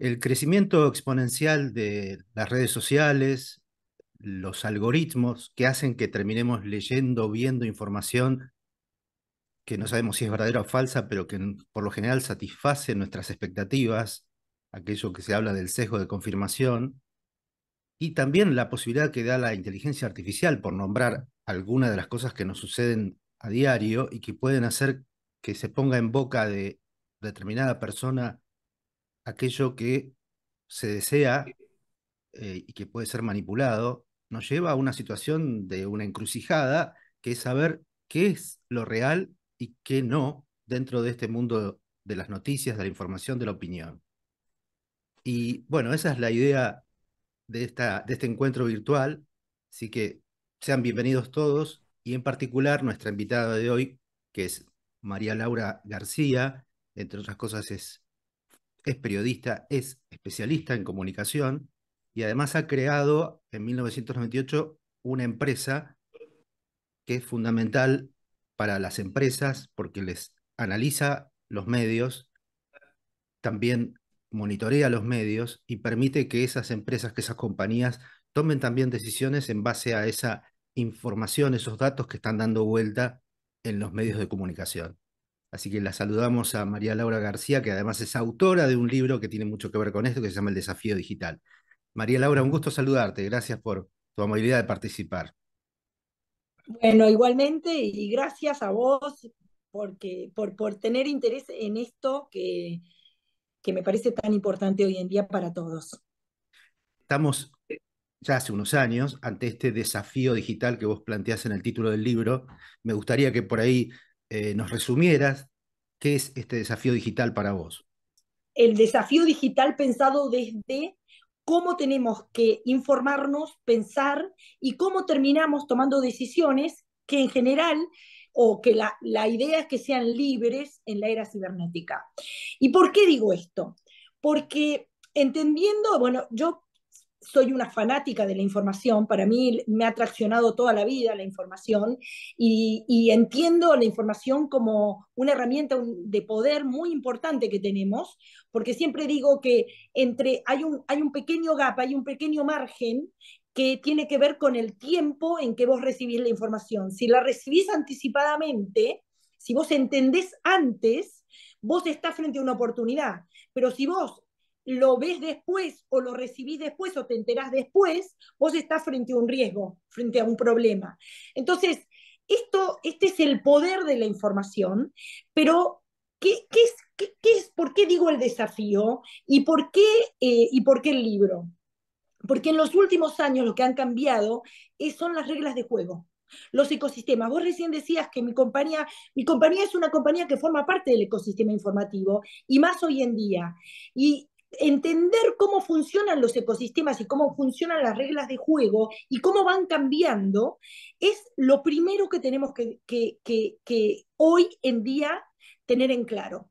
El crecimiento exponencial de las redes sociales, los algoritmos que hacen que terminemos leyendo, viendo información que no sabemos si es verdadera o falsa, pero que por lo general satisface nuestras expectativas, aquello que se habla del sesgo de confirmación, y también la posibilidad que da la inteligencia artificial, por nombrar algunas de las cosas que nos suceden a diario y que pueden hacer que se ponga en boca de determinada persona aquello que se desea eh, y que puede ser manipulado, nos lleva a una situación de una encrucijada, que es saber qué es lo real y qué no dentro de este mundo de las noticias, de la información, de la opinión. Y bueno, esa es la idea de, esta, de este encuentro virtual, así que sean bienvenidos todos y en particular nuestra invitada de hoy, que es María Laura García, entre otras cosas es es periodista, es especialista en comunicación y además ha creado en 1998 una empresa que es fundamental para las empresas porque les analiza los medios, también monitorea los medios y permite que esas empresas, que esas compañías tomen también decisiones en base a esa información, esos datos que están dando vuelta en los medios de comunicación. Así que la saludamos a María Laura García, que además es autora de un libro que tiene mucho que ver con esto, que se llama El desafío digital. María Laura, un gusto saludarte. Gracias por tu amabilidad de participar. Bueno, igualmente, y gracias a vos porque, por, por tener interés en esto que, que me parece tan importante hoy en día para todos. Estamos ya hace unos años ante este desafío digital que vos planteás en el título del libro. Me gustaría que por ahí eh, nos resumieras qué es este desafío digital para vos. El desafío digital pensado desde cómo tenemos que informarnos, pensar y cómo terminamos tomando decisiones que en general o que la, la, idea es que sean libres en la era cibernética. ¿Y por qué digo esto? Porque entendiendo, bueno, yo soy una fanática de la información, para mí me ha traccionado toda la vida la información y, entiendo la información como una herramienta de poder muy importante que tenemos, porque siempre digo que entre, hay, un, hay un pequeño gap, hay un pequeño margen que tiene que ver con el tiempo en que vos recibís la información. Si la recibís anticipadamente, si vos entendés antes, vos estás frente a una oportunidad, pero si vos lo ves después o lo recibís después o te enterás después, vos estás frente a un riesgo, frente a un problema. Entonces, esto, este es el poder de la información, pero ¿qué, es, qué, es, ¿por qué digo el desafío y por qué, eh, y por qué el libro? Porque en los últimos años lo que han cambiado es, son las reglas de juego los ecosistemas. Vos recién decías que mi compañía, mi compañía es una compañía que forma parte del ecosistema informativo y más hoy en día. Y entender cómo funcionan los ecosistemas y cómo funcionan las reglas de juego y cómo van cambiando, es lo primero que tenemos que, hoy en día tener en claro.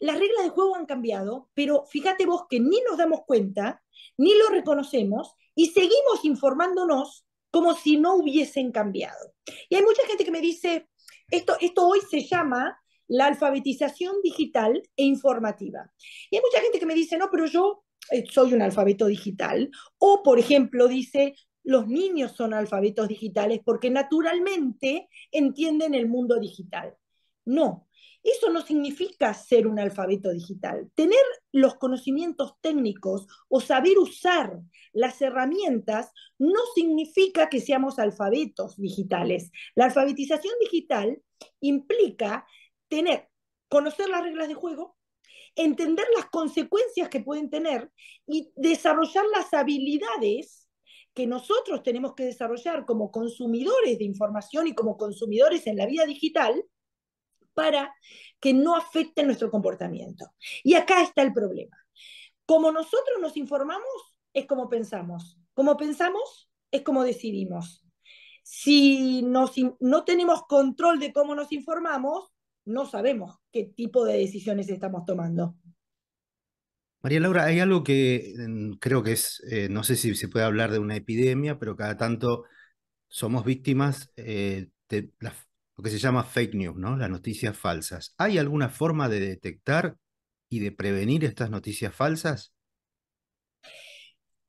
Las reglas de juego han cambiado, pero fíjate vos que ni nos damos cuenta, ni lo reconocemos y seguimos informándonos como si no hubiesen cambiado. Y hay mucha gente que me dice, esto, esto hoy se llama la alfabetización digital e informativa. Y hay mucha gente que me dice, no, pero yo eh, soy un alfabeto digital. O, por ejemplo, dice, los niños son alfabetos digitales porque naturalmente entienden el mundo digital. No, eso no significa ser un alfabeto digital. Tener los conocimientos técnicos o saber usar las herramientas no significa que seamos alfabetos digitales. La alfabetización digital implica tener, conocer las reglas de juego, entender las consecuencias que pueden tener y desarrollar las habilidades que nosotros tenemos que desarrollar como consumidores de información y como consumidores en la vida digital para que no afecte nuestro comportamiento. Y acá está el problema. Como nosotros nos informamos, es como pensamos. Como pensamos, es como decidimos. Si no tenemos control de cómo nos informamos, no sabemos qué tipo de decisiones estamos tomando. María Laura, hay algo que creo que es, eh, no sé si se puede hablar de una epidemia, pero cada tanto somos víctimas eh, de lo que se llama fake news, ¿no? Las noticias falsas. ¿Hay alguna forma de detectar y de prevenir estas noticias falsas?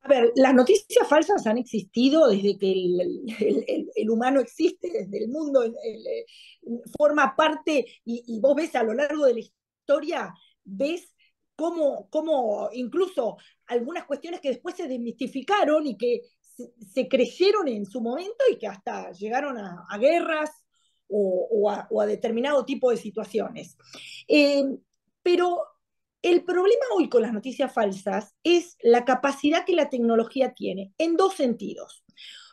A ver, las noticias falsas han existido desde que el, humano existe, desde el mundo eh, forma parte y, vos ves a lo largo de la historia, ves cómo, cómo incluso algunas cuestiones que después se desmistificaron y que se, se creyeron en su momento y que hasta llegaron a, guerras o, a, determinado tipo de situaciones. Eh, pero el problema hoy con las noticias falsas es la capacidad que la tecnología tiene en dos sentidos.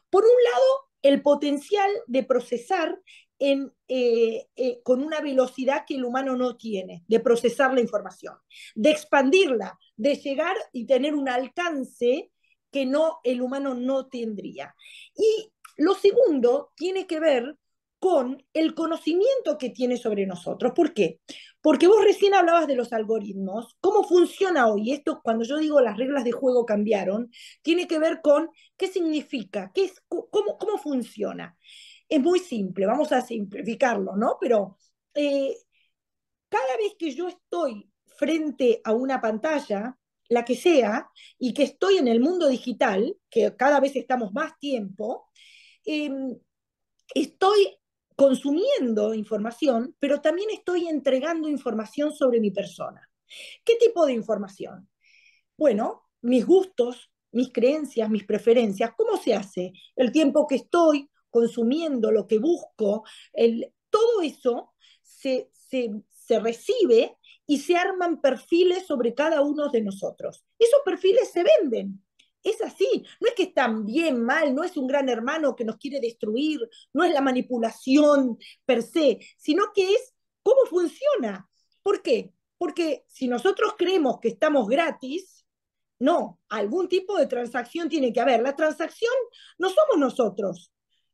Por un lado, el potencial de procesar eh, eh, con una velocidad que el humano no tiene, de procesar la información, de expandirla, de llegar y tener un alcance que no, el humano no tendría. Y lo segundo tiene que ver con el conocimiento que tiene sobre nosotros. ¿Por qué? Porque vos recién hablabas de los algoritmos, cómo funciona hoy. Esto, cuando yo digo las reglas de juego cambiaron, tiene que ver con qué significa, qué es, cómo, cómo funciona. Es muy simple, vamos a simplificarlo, ¿no? Pero eh, cada vez que yo estoy frente a una pantalla, la que sea, y que estoy en el mundo digital, que cada vez estamos más tiempo, em, estoy consumiendo información, pero también estoy entregando información sobre mi persona. ¿Qué tipo de información? Bueno, mis gustos, mis creencias, mis preferencias, ¿cómo se hace? El tiempo que estoy consumiendo, lo que busco, el, todo eso se, se recibe y se arman perfiles sobre cada uno de nosotros. Esos perfiles se venden, es así, no es que están bien, mal, no es un gran hermano que nos quiere destruir, no es la manipulación per se, sino que es cómo funciona. ¿Por qué? Porque si nosotros creemos que estamos gratis, no, algún tipo de transacción tiene que haber. La transacción no somos nosotros,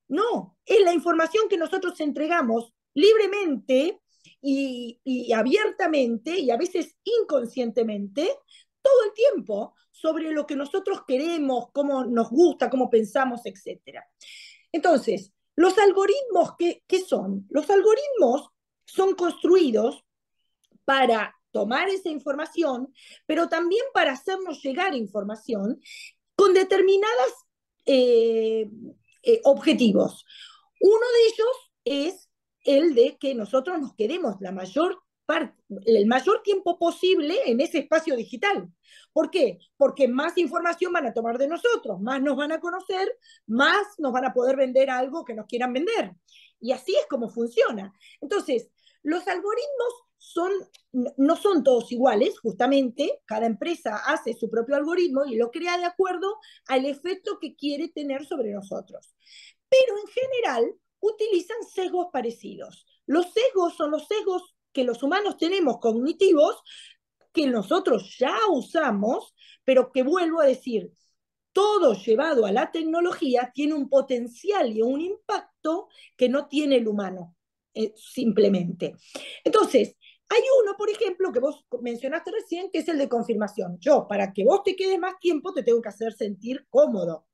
no, es la información que nosotros entregamos libremente y, y abiertamente y a veces inconscientemente todo el tiempo sobre lo que nosotros queremos, cómo nos gusta, cómo pensamos, etc. Entonces, los algoritmos, ¿qué, son? Los algoritmos son construidos para tomar esa información, pero también para hacernos llegar información con determinados eh, eh, objetivos. Uno de ellos es el de que nosotros nos queremos la mayor el mayor tiempo posible en ese espacio digital. ¿Por qué? Porque más información van a tomar de nosotros, más nos van a conocer, más nos van a poder vender algo que nos quieran vender. Y así es como funciona. Entonces, los algoritmos son, no son todos iguales, justamente, cada empresa hace su propio algoritmo y lo crea de acuerdo al efecto que quiere tener sobre nosotros. Pero en general utilizan sesgos parecidos. Los sesgos son los sesgos que los humanos tenemos cognitivos que nosotros ya usamos, pero que vuelvo a decir, todo llevado a la tecnología tiene un potencial y un impacto que no tiene el humano, eh, simplemente. Entonces, hay uno, por ejemplo, que vos mencionaste recién, que es el de confirmación. Yo, para que vos te quedes más tiempo, te tengo que hacer sentir cómodo,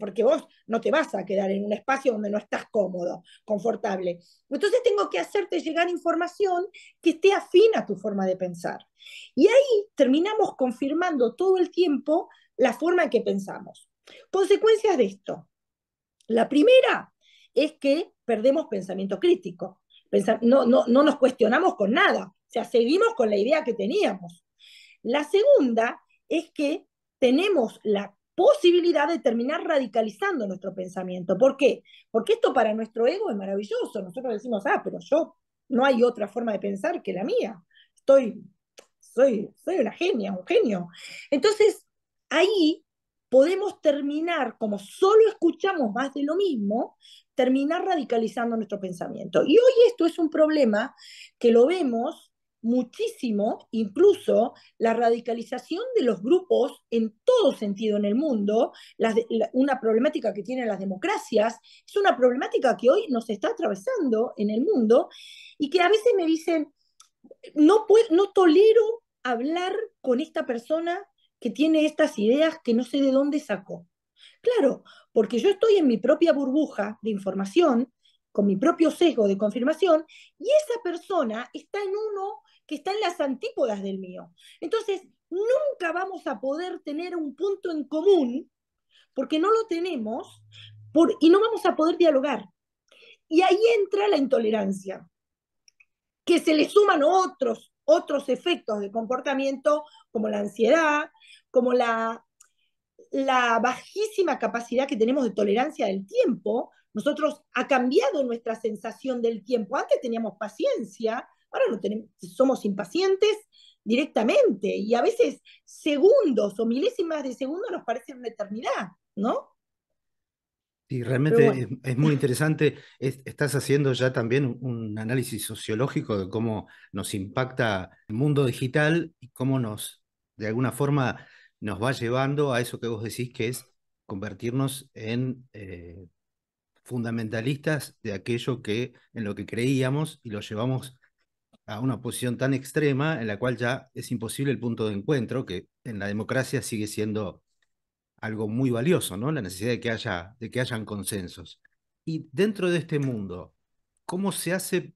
porque vos no te vas a quedar en un espacio donde no estás cómodo, confortable. Entonces tengo que hacerte llegar información que esté afín a tu forma de pensar. Y ahí terminamos confirmando todo el tiempo la forma en que pensamos. Consecuencias de esto. La primera es que perdemos pensamiento crítico no, no, no nos cuestionamos con nada, o sea, seguimos con la idea que teníamos. La segunda es que tenemos la posibilidad de terminar radicalizando nuestro pensamiento. ¿Por qué? Porque esto para nuestro ego es maravilloso. Nosotros decimos, ah, pero yo no hay otra forma de pensar que la mía. Estoy, soy, soy una genia, un genio. Entonces, ahí podemos terminar, como solo escuchamos más de lo mismo, terminar radicalizando nuestro pensamiento. Y hoy esto es un problema que lo vemos muchísimo, incluso la radicalización de los grupos en todo sentido en el mundo, una problemática que tienen las democracias, es una problemática que hoy nos está atravesando en el mundo y que a veces me dicen, no, puedo, no tolero hablar con esta persona que tiene estas ideas que no sé de dónde sacó. Claro, porque yo estoy en mi propia burbuja de información, con mi propio sesgo de confirmación, y esa persona está en uno que está en las antípodas del mío. Entonces, nunca vamos a poder tener un punto en común, porque no lo tenemos, y no vamos a poder dialogar. Y ahí entra la intolerancia, que se le suman otros, otros efectos de comportamiento, como la ansiedad, como la la bajísima capacidad que tenemos de tolerancia del tiempo, nosotros ha cambiado nuestra sensación del tiempo. Antes teníamos paciencia, ahora no tenemos, somos impacientes directamente y a veces segundos o milésimas de segundo nos parecen una eternidad, ¿no? Y realmente es, muy interesante. estás haciendo ya también un análisis sociológico de cómo nos impacta el mundo digital y cómo nos, de alguna forma, nos va llevando a eso que vos decís que es convertirnos en eh, fundamentalistas de aquello que en lo que creíamos y lo llevamos a una posición tan extrema en la cual ya es imposible el punto de encuentro, que en la democracia sigue siendo algo muy valioso, ¿no? La necesidad de que haya, de que hayan consensos. Y dentro de este mundo, ¿cómo se hace?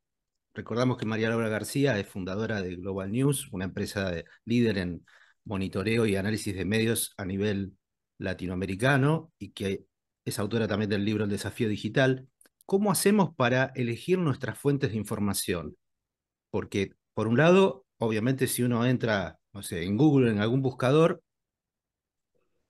Recordamos que María Laura García es fundadora de Global News, una empresa líder en monitoreo y análisis de medios a nivel latinoamericano y que es autora también del libro El desafío digital. ¿Cómo hacemos para elegir nuestras fuentes de información? Porque, por un lado, obviamente si uno entra, no sé, en Google, en algún buscador,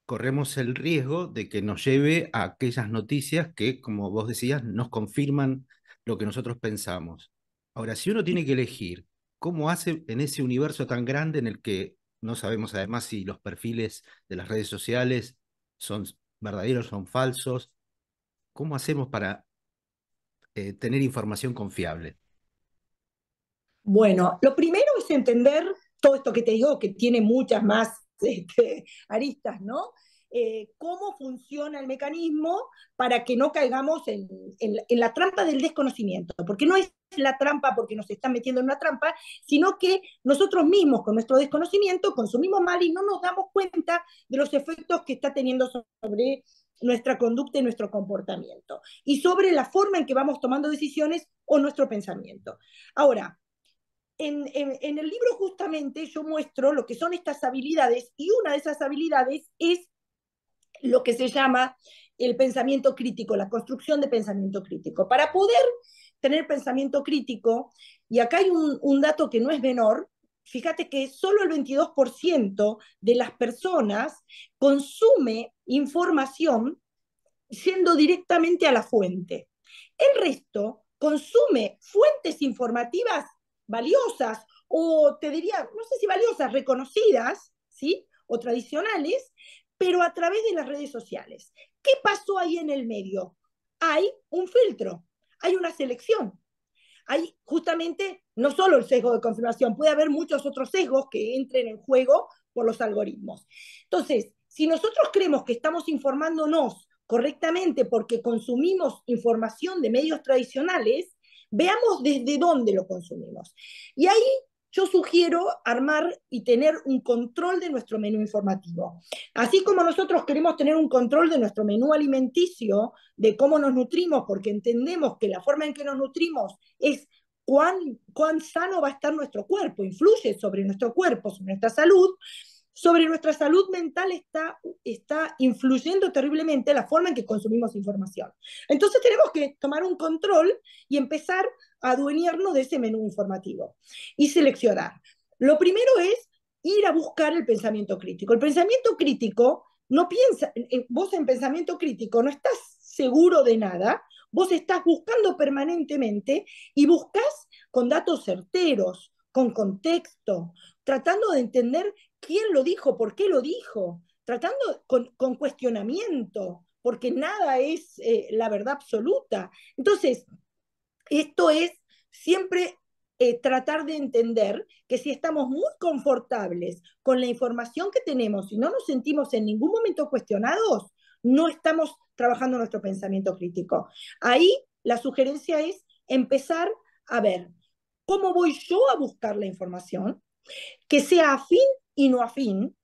corremos el riesgo de que nos lleve a aquellas noticias que, como vos decías, nos confirman lo que nosotros pensamos. Ahora, si uno tiene que elegir, ¿cómo hace en ese universo tan grande en el que no sabemos además si los perfiles de las redes sociales son verdaderos, son falsos. ¿Cómo hacemos para eh, tener información confiable? Bueno, lo primero es entender todo esto que te digo, que tiene muchas más este, aristas, ¿no? Eh, cómo funciona el mecanismo para que no caigamos en, en, la trampa del desconocimiento, porque no es la trampa porque nos está metiendo en una trampa, sino que nosotros mismos, con nuestro desconocimiento, consumimos mal y no nos damos cuenta de los efectos que está teniendo sobre nuestra conducta y nuestro comportamiento, y sobre la forma en que vamos tomando decisiones o nuestro pensamiento. Ahora, en, en el libro justamente yo muestro lo que son estas habilidades, y una de esas habilidades es lo que se llama el pensamiento crítico, la construcción de pensamiento crítico. Para poder tener pensamiento crítico. Y acá hay un, dato que no es menor. Fíjate que solo el 22% de las personas consume información siendo directamente a la fuente. El resto consume fuentes informativas valiosas o te diría, no sé si valiosas, reconocidas, ¿sí? O tradicionales, pero a través de las redes sociales. ¿Qué pasó ahí en el medio? Hay un filtro, hay una selección. Hay justamente no solo el sesgo de confirmación, puede haber muchos otros sesgos que entren en juego por los algoritmos. Entonces, si nosotros creemos que estamos informándonos correctamente porque consumimos información de medios tradicionales, veamos desde dónde lo consumimos. Y ahí yo sugiero armar y tener un control de nuestro menú informativo. Así como nosotros queremos tener un control de nuestro menú alimenticio, de cómo nos nutrimos, porque entendemos que la forma en que nos nutrimos es cuán, cuán sano va a estar nuestro cuerpo, influye sobre nuestro cuerpo, sobre nuestra salud, sobre nuestra salud mental está, está influyendo terriblemente la forma en que consumimos información. Entonces tenemos que tomar un control y empezar adueñarnos de ese menú informativo y seleccionar. Lo primero es ir a buscar el pensamiento crítico. El pensamiento crítico no piensa, vos en pensamiento crítico no estás seguro de nada, vos estás buscando permanentemente y buscas con datos certeros, con contexto, tratando de entender quién lo dijo, por qué lo dijo, tratando con, cuestionamiento, porque nada es eh, la verdad absoluta. Entonces, esto es siempre eh, tratar de entender que si estamos muy confortables con la información que tenemos y no nos sentimos en ningún momento cuestionados, no estamos trabajando nuestro pensamiento crítico. Ahí la sugerencia es empezar a ver cómo voy yo a buscar la información, que sea afín y no afín,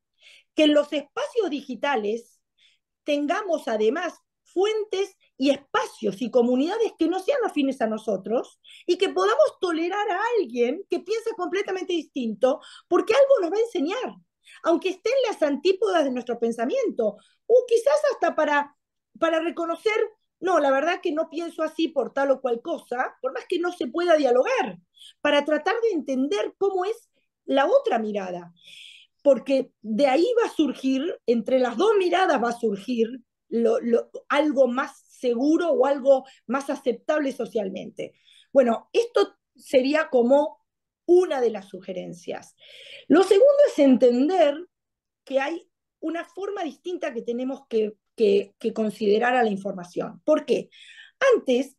que en los espacios digitales tengamos además fuentes y espacios y comunidades que no sean afines a nosotros y que podamos tolerar a alguien que piensa completamente distinto porque algo nos va a enseñar, aunque estén las antípodas de nuestro pensamiento o quizás hasta para, para reconocer, no, la verdad que no pienso así por tal o cual cosa, por más que no se pueda dialogar, para tratar de entender cómo es la otra mirada porque de ahí va a surgir, entre las dos miradas va a surgir lo, algo más seguro o algo más aceptable socialmente. Bueno, esto sería como una de las sugerencias. Lo segundo es entender que hay una forma distinta que tenemos que, considerar a la información. ¿Por qué? Antes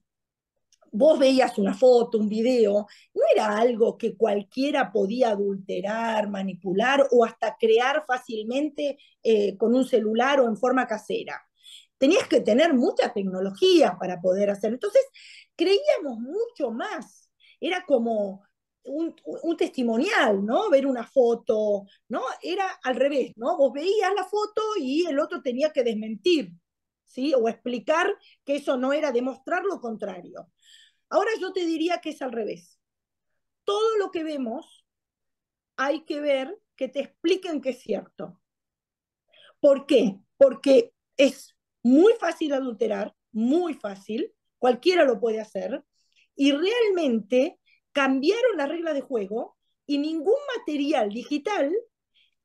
vos veías una foto, un video, no era algo que cualquiera podía adulterar, manipular o hasta crear fácilmente eh, con un celular o en forma casera tenías que tener mucha tecnología para poder hacerlo. Entonces, creíamos mucho más. Era como un, testimonial, ¿no? Ver una foto, ¿no? Era al revés, ¿no? Vos veías la foto y el otro tenía que desmentir, ¿sí? O explicar que eso no era demostrar lo contrario. Ahora yo te diría que es al revés. Todo lo que vemos hay que ver que te expliquen que es cierto. ¿Por qué? Porque es muy fácil adulterar, muy fácil, cualquiera lo puede hacer, y realmente cambiaron la regla de juego y ningún material digital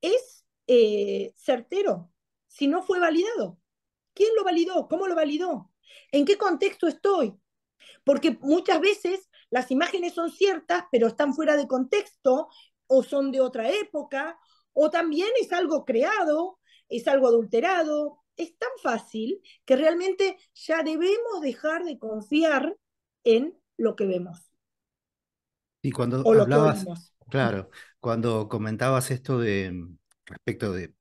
es eh, certero si no fue validado. ¿Quién lo validó? ¿Cómo lo validó? ¿En qué contexto estoy? Porque muchas veces las imágenes son ciertas, pero están fuera de contexto o son de otra época, o también es algo creado, es algo adulterado, es tan fácil que realmente ya debemos dejar de confiar en lo que vemos. Y cuando hablabas, claro, cuando comentabas esto de respecto de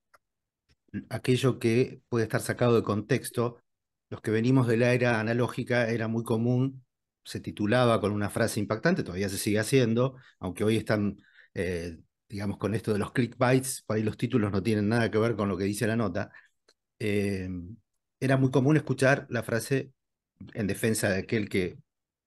aquello que puede estar sacado de contexto, los que venimos de la era analógica era muy común, se titulaba con una frase impactante, todavía se sigue haciendo, aunque hoy están, eh, digamos, con esto de los clickbites, por ahí los títulos no tienen nada que ver con lo que dice la nota, Em, era muy común escuchar la frase en defensa de aquel que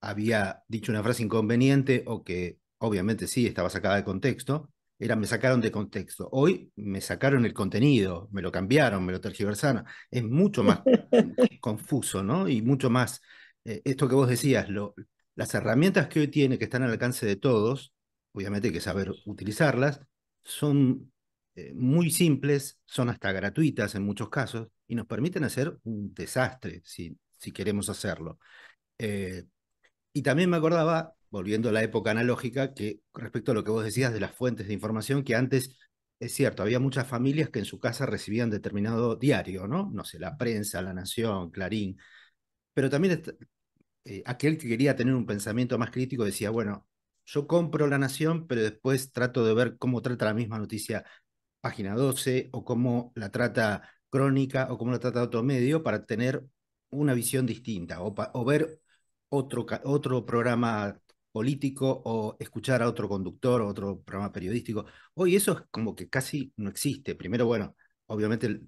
había dicho una frase inconveniente o que obviamente sí estaba sacada de contexto, era me sacaron de contexto. Hoy me sacaron el contenido, me lo cambiaron, me lo tergiversaron. Es mucho más confuso, ¿no? Y mucho más, eh, esto que vos decías, lo, las herramientas que hoy tiene, que están al alcance de todos, obviamente hay que saber utilizarlas, son eh, muy simples, son hasta gratuitas en muchos casos y nos permiten hacer un desastre si, si queremos hacerlo. Eh, y también me acordaba, volviendo a la época analógica, que respecto a lo que vos decías de las fuentes de información, que antes, es cierto, había muchas familias que en su casa recibían determinado diario, ¿no? No sé, la prensa, La Nación, Clarín, pero también eh, aquel que quería tener un pensamiento más crítico decía, bueno, yo compro La Nación, pero después trato de ver cómo trata la misma noticia Página 12 o cómo la trata Crónica o cómo la trata otro medio para tener una visión distinta o, ver otro, otro programa político o escuchar a otro conductor o otro programa periodístico. Hoy eso es como que casi no existe. Primero, bueno, obviamente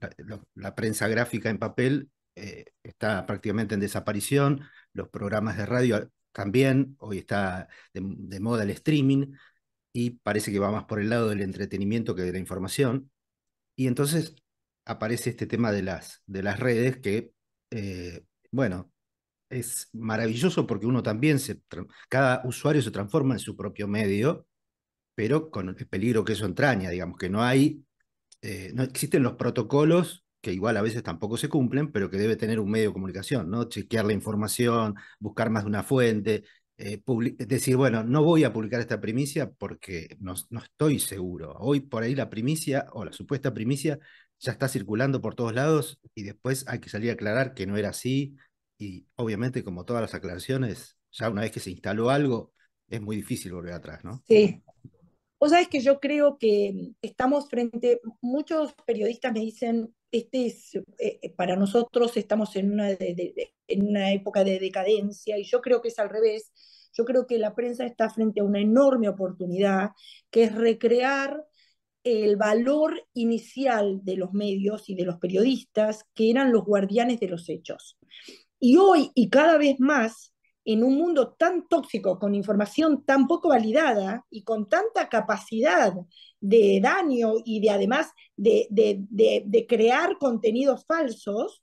la, prensa gráfica en papel eh, está prácticamente en desaparición, los programas de radio también, hoy está de moda el streaming, y parece que va más por el lado del entretenimiento que de la información. Y entonces aparece este tema de las, de las redes que, eh, bueno, es maravilloso porque uno también se, cada usuario se transforma en su propio medio, pero con el peligro que eso entraña, digamos, que no hay, eh, no existen los protocolos que igual a veces tampoco se cumplen, pero que debe tener un medio de comunicación, ¿no? Chequear la información, buscar más de una fuente, eh, decir, bueno, no voy a publicar esta primicia porque no, estoy seguro. Hoy por ahí la primicia o la supuesta primicia ya está circulando por todos lados y después hay que salir a aclarar que no era así. Y obviamente, como todas las aclaraciones, ya una vez que se instaló algo, es muy difícil volver atrás, ¿no? Sí. sea, es que yo creo que estamos frente, muchos periodistas me dicen, este eh, eh, para nosotros estamos en una, en una época de decadencia y yo creo que es al revés. Yo creo que la prensa está frente a una enorme oportunidad, que es recrear el valor inicial de los medios y de los periodistas, que eran los guardianes de los hechos. Y hoy, y cada vez más, en un mundo tan tóxico, con información tan poco validada y con tanta capacidad de daño y de además de, de crear contenidos falsos,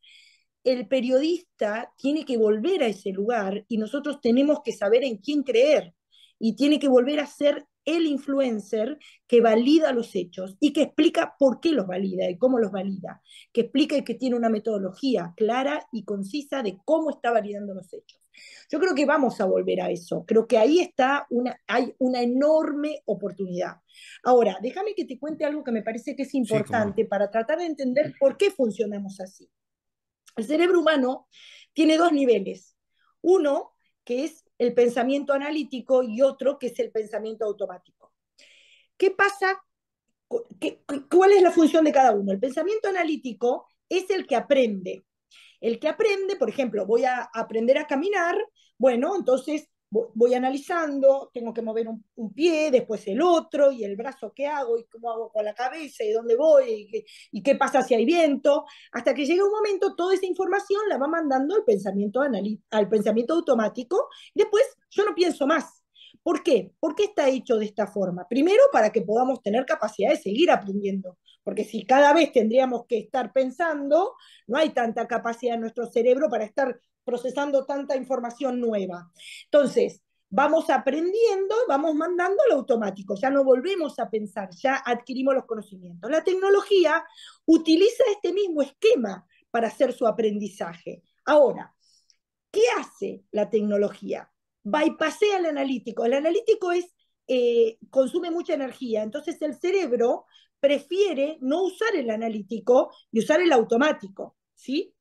el periodista tiene que volver a ese lugar y nosotros tenemos que saber en quién creer y tiene que volver a ser el influencer que valida los hechos y que explica por qué los valida y cómo los valida, que explica y que tiene una metodología clara y concisa de cómo está validando los hechos. Yo creo que vamos a volver a eso, creo que ahí está una, hay una enorme oportunidad. Ahora, déjame que te cuente algo que me parece que es importante para tratar de entender por qué funcionamos así. El cerebro humano tiene dos niveles. Uno, que es el pensamiento analítico, y otro, que es el pensamiento automático. ¿Qué pasa? ¿Cuál es la función de cada uno? El pensamiento analítico es el que aprende. El que aprende, por ejemplo, voy a aprender a caminar, bueno, entonces voy analizando, tengo que mover un, pie, después el otro, y el brazo qué hago, y cómo hago con la cabeza, y dónde voy, y qué, pasa si hay viento, hasta que llega un momento, toda esa información la va mandando al pensamiento, al pensamiento automático, y después yo no pienso más. ¿Por qué? ¿Por qué está hecho de esta forma? Primero, para que podamos tener capacidad de seguir aprendiendo, porque si cada vez tendríamos que estar pensando, no hay tanta capacidad en nuestro cerebro para estar procesando tanta información nueva. Entonces, vamos aprendiendo, vamos mandando al automático, ya no volvemos a pensar, ya adquirimos los conocimientos. La tecnología utiliza este mismo esquema para hacer su aprendizaje. Ahora, ¿qué hace la tecnología? Bypassea al analítico. El analítico es, eh, consume mucha energía, entonces el cerebro prefiere no usar el analítico y usar el automático, ¿sí?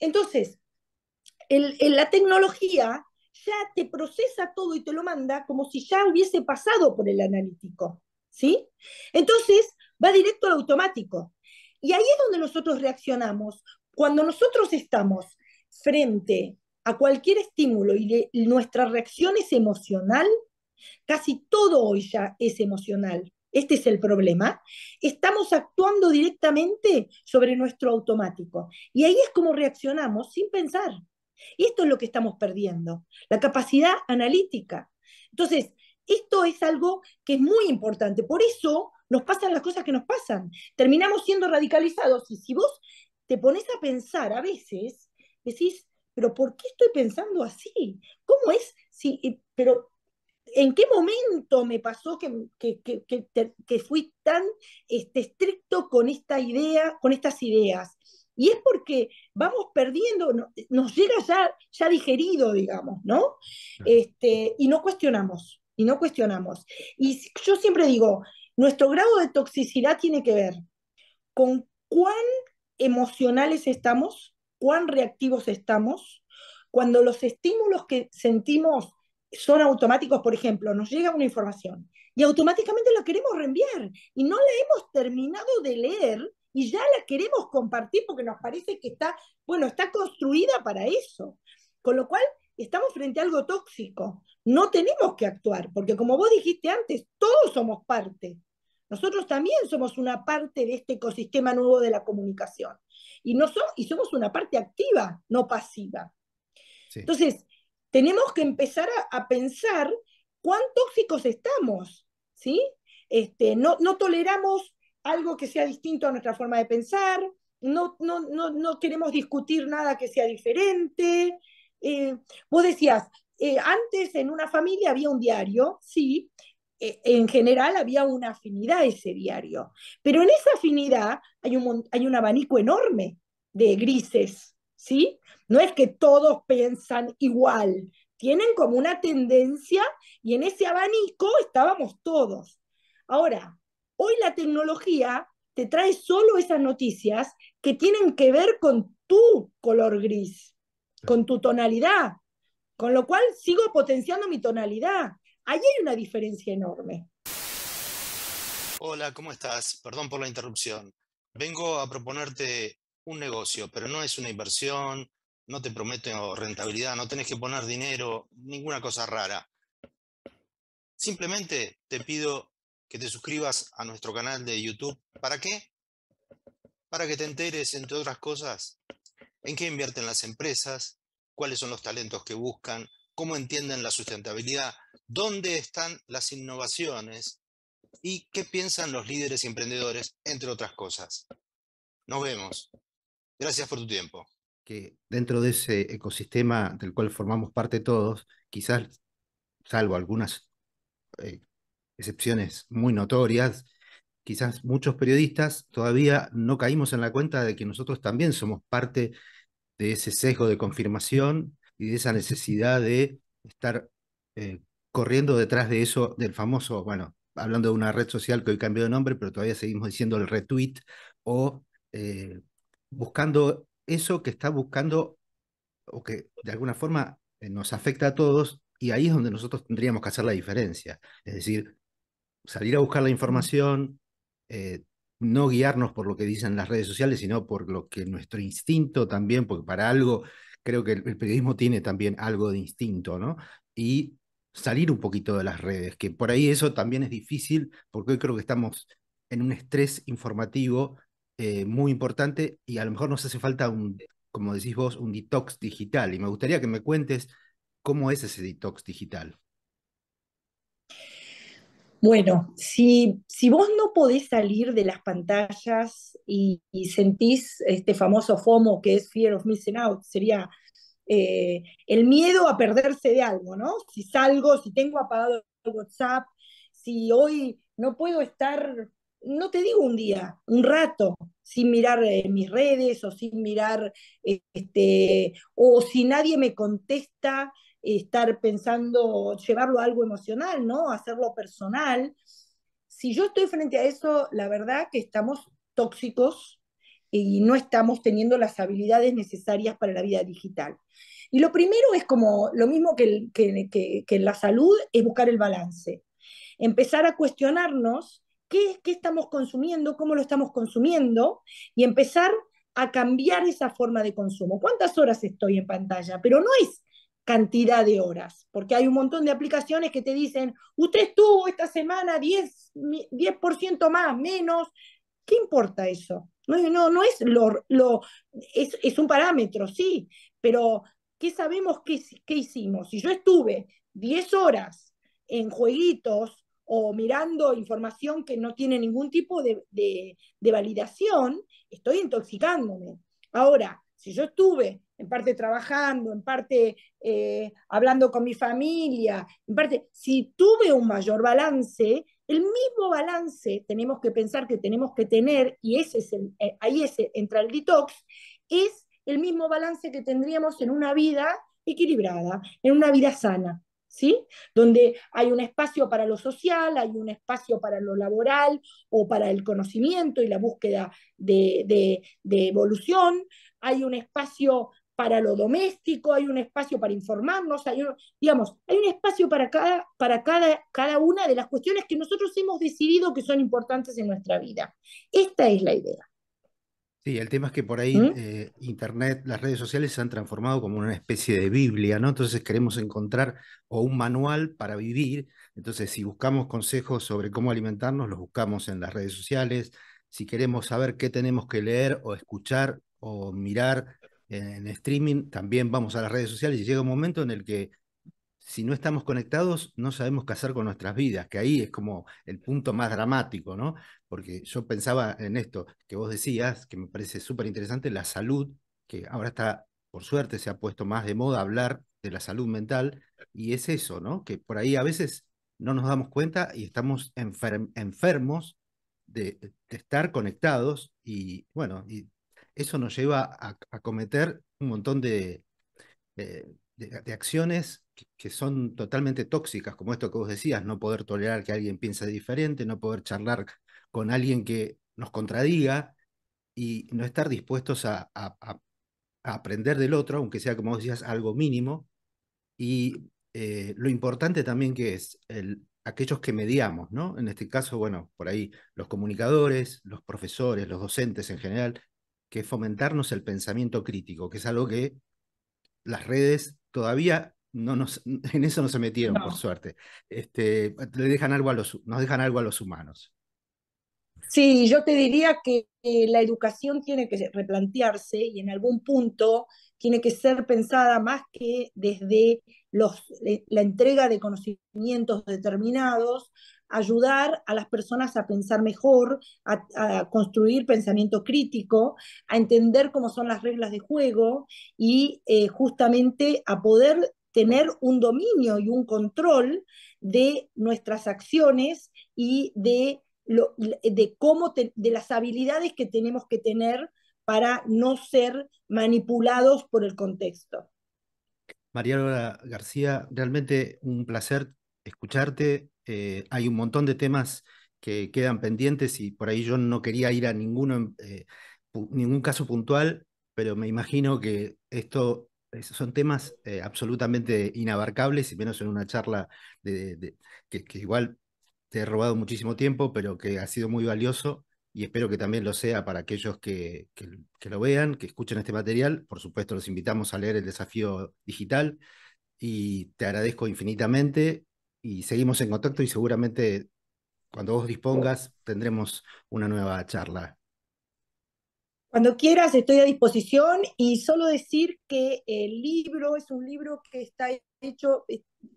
Entonces, la tecnología ya te procesa todo y te lo manda como si ya hubiese pasado por el analítico, ¿sí? Entonces, va directo al automático. Y ahí es donde nosotros reaccionamos. Cuando nosotros estamos frente a cualquier estímulo y nuestra reacción es emocional, casi todo hoy ya es emocional. Este es el problema. Estamos actuando directamente sobre nuestro automático. Y ahí es como reaccionamos sin pensar. Y esto es lo que estamos perdiendo, la capacidad analítica. Entonces, esto es algo que es muy importante. Por eso nos pasan las cosas que nos pasan. Terminamos siendo radicalizados. Y si vos te pones a pensar a veces, decís, pero ¿por qué estoy pensando así? ¿Cómo es? Si, pero ¿en qué momento me pasó que, que, fui tan este, estricto con esta idea, con estas ideas? y es porque vamos perdiendo, nos llega ya, ya digerido, digamos, ¿no? Este, y no cuestionamos, y no cuestionamos. Y yo siempre digo, nuestro grado de toxicidad tiene que ver con cuán emocionales estamos, cuán reactivos estamos, cuando los estímulos que sentimos son automáticos, por ejemplo, nos llega una información y automáticamente la queremos reenviar y no la hemos terminado de leer y ya la queremos compartir porque nos parece que está, bueno, está construida para eso. Con lo cual, estamos frente a algo tóxico. No tenemos que actuar, porque como vos dijiste antes, todos somos parte. Nosotros también somos una parte de este ecosistema nuevo de la comunicación. Y, no y somos una parte activa, no pasiva. Entonces, tenemos que empezar a, pensar cuán tóxicos estamos, ¿sí? Este, no, no toleramos algo que sea distinto a nuestra forma de pensar, no, no, queremos discutir nada que sea diferente. Eh, vos decías, eh, antes en una familia había un diario, sí, eh, en general había una afinidad a ese diario, pero en esa afinidad hay un, hay un abanico enorme de grises, ¿sí? No es que todos piensan igual, tienen como una tendencia y en ese abanico estábamos todos. Ahora, Hoy la tecnología te trae solo esas noticias que tienen que ver con tu color gris, con tu tonalidad, con lo cual sigo potenciando mi tonalidad. Ahí hay una diferencia enorme. Hola, ¿cómo estás? Perdón por la interrupción. Vengo a proponerte un negocio, pero no es una inversión, no te prometo rentabilidad, no tenés que poner dinero, ninguna cosa rara. Simplemente te pido que te suscribas a nuestro canal de YouTube. ¿Para qué? Para que te enteres, entre otras cosas, en qué invierten las empresas, cuáles son los talentos que buscan, cómo entienden la sustentabilidad, dónde están las innovaciones y qué piensan los líderes y emprendedores, entre otras cosas. Nos vemos. Gracias por tu tiempo. Que dentro de ese ecosistema del cual formamos parte todos, quizás salvo algunas eh, excepciones muy notorias, quizás muchos periodistas todavía no caímos en la cuenta de que nosotros también somos parte de ese sesgo de confirmación y de esa necesidad de estar eh, corriendo detrás de eso, del famoso, bueno, hablando de una red social que hoy cambió de nombre, pero todavía seguimos diciendo el retweet o eh, buscando eso que está buscando o que de alguna forma eh, nos afecta a todos y ahí es donde nosotros tendríamos que hacer la diferencia. Es decir, salir a buscar la información, eh, no guiarnos por lo que dicen las redes sociales, sino por lo que nuestro instinto también, porque para algo creo que el, periodismo tiene también algo de instinto, ¿no? Y salir un poquito de las redes, que por ahí eso también es difícil, porque hoy creo que estamos en un estrés informativo eh, muy importante y a lo mejor nos hace falta un, como decís vos, un detox digital. Y me gustaría que me cuentes cómo es ese detox digital. Bueno, si, vos no podés salir de las pantallas y, sentís este famoso FOMO que es Fear of Missing Out, sería eh, el miedo a perderse de algo, ¿no? Si salgo, si tengo apagado el WhatsApp, si hoy no puedo estar, no te digo un día, un rato, sin mirar eh, mis redes o sin mirar, este, o si nadie me contesta, estar pensando, llevarlo a algo emocional, ¿no? Hacerlo personal. Si yo estoy frente a eso, la verdad que estamos tóxicos y no estamos teniendo las habilidades necesarias para la vida digital. Y lo primero es como lo mismo que, la salud, es buscar el balance. Empezar a cuestionarnos qué es estamos consumiendo, cómo lo estamos consumiendo y empezar a cambiar esa forma de consumo. ¿Cuántas horas estoy en pantalla? Pero no es cantidad de horas, porque hay un montón de aplicaciones que te dicen, usted estuvo esta semana 10, 10% más, menos, ¿qué importa eso? No, no, no es lo, es, un parámetro, sí, pero ¿qué sabemos qué, qué hicimos? Si yo estuve 10 horas en jueguitos o mirando información que no tiene ningún tipo de validación, estoy intoxicándome. Ahora, si yo estuve en parte trabajando, en parte eh, hablando con mi familia, en parte, si tuve un mayor balance, el mismo balance tenemos que pensar que tenemos que tener, y ese es el, eh, ahí ese entra el detox, es el mismo balance que tendríamos en una vida equilibrada, en una vida sana. ¿Sí? Donde hay un espacio para lo social, hay un espacio para lo laboral o para el conocimiento y la búsqueda de, de evolución, hay un espacio para lo doméstico, hay un espacio para informarnos, hay un, digamos, hay un espacio para, cada, para cada, cada una de las cuestiones que nosotros hemos decidido que son importantes en nuestra vida. Esta es la idea. Sí, el tema es que por ahí ¿Mm? eh, Internet, las redes sociales se han transformado como una especie de Biblia, ¿no? Entonces queremos encontrar o un manual para vivir. Entonces, si buscamos consejos sobre cómo alimentarnos, los buscamos en las redes sociales. Si queremos saber qué tenemos que leer o escuchar o mirar en streaming, también vamos a las redes sociales y llega un momento en el que si no estamos conectados, no sabemos qué hacer con nuestras vidas, que ahí es como el punto más dramático, ¿no? Porque yo pensaba en esto que vos decías, que me parece súper interesante, la salud, que ahora está, por suerte, se ha puesto más de moda hablar de la salud mental, y es eso, ¿no? Que por ahí a veces no nos damos cuenta y estamos enfermos de, de, estar conectados y, bueno, y eso nos lleva a, cometer un montón de, eh, acciones que, son totalmente tóxicas, como esto que vos decías, no poder tolerar que alguien piense diferente, no poder charlar con alguien que nos contradiga y no estar dispuestos a, aprender del otro, aunque sea, como vos decías, algo mínimo. Y eh, lo importante también que es aquellos que mediamos, ¿no? En este caso, bueno, por ahí los comunicadores, los profesores, los docentes en general, que fomentarnos el pensamiento crítico, que es algo que las redes todavía no nos, en eso no se metieron, por suerte. Este, le dejan algo a los, nos dejan algo a los humanos. Sí, yo te diría que la educación tiene que replantearse y en algún punto tiene que ser pensada más que desde los, eh, la entrega de conocimientos determinados, ayudar a las personas a pensar mejor, a, construir pensamiento crítico, a entender cómo son las reglas de juego y eh, justamente a poder tener un dominio y un control de nuestras acciones y de, de, cómo de las habilidades que tenemos que tener para no ser manipulados por el contexto. María Laura García, realmente un placer escucharte, eh, hay un montón de temas que quedan pendientes y por ahí yo no quería ir a ninguno, eh, ningún caso puntual, pero me imagino que esto son temas eh, absolutamente inabarcables, y menos en una charla que, igual te he robado muchísimo tiempo, pero que ha sido muy valioso y espero que también lo sea para aquellos que lo vean, que escuchen este material. Por supuesto, los invitamos a leer el desafío digital y te agradezco infinitamente y seguimos en contacto y seguramente cuando vos dispongas tendremos una nueva charla. Cuando quieras, estoy a disposición y solo decir que el libro es un libro que está hecho,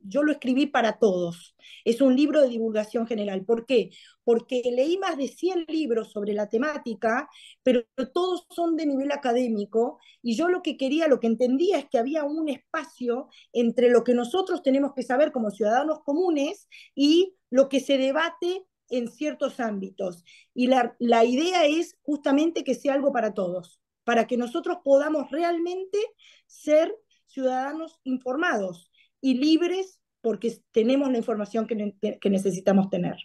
yo lo escribí para todos. Es un libro de divulgación general. ¿Por qué? Porque leí más de 100 libros sobre la temática, pero todos son de nivel académico y yo lo que quería, lo que entendía es que había un espacio entre lo que nosotros tenemos que saber como ciudadanos comunes y lo que se debate en ciertos ámbitos. Y la, la idea es justamente que sea algo para todos, para que nosotros podamos realmente ser ciudadanos informados y libres porque tenemos la información que, que necesitamos tener.